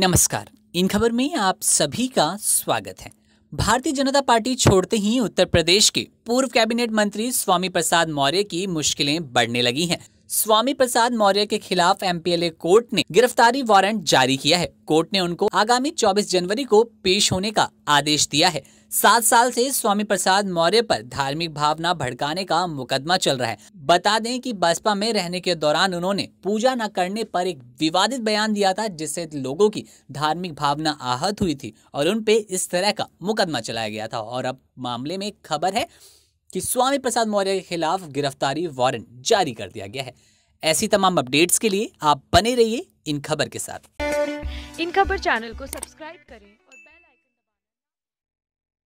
नमस्कार इन खबर में आप सभी का स्वागत है भारतीय जनता पार्टी छोड़ते ही उत्तर प्रदेश के पूर्व कैबिनेट मंत्री स्वामी प्रसाद मौर्य की मुश्किलें बढ़ने लगी हैं स्वामी प्रसाद मौर्य के खिलाफ एम कोर्ट ने गिरफ्तारी वारंट जारी किया है कोर्ट ने उनको आगामी 24 जनवरी को पेश होने का आदेश दिया है सात साल से स्वामी प्रसाद मौर्य पर धार्मिक भावना भड़काने का मुकदमा चल रहा है बता दें कि बसपा में रहने के दौरान उन्होंने पूजा न करने पर एक विवादित बयान दिया था जिससे लोगों की धार्मिक भावना आहत हुई थी और उन पे इस तरह का मुकदमा चलाया गया था और अब मामले में खबर है कि स्वामी प्रसाद मौर्य के खिलाफ गिरफ्तारी वारंट जारी कर दिया गया है ऐसी तमाम अपडेट्स के लिए आप बने रहिए इन खबर के साथ इन खबर चैनल को सब्सक्राइब करें और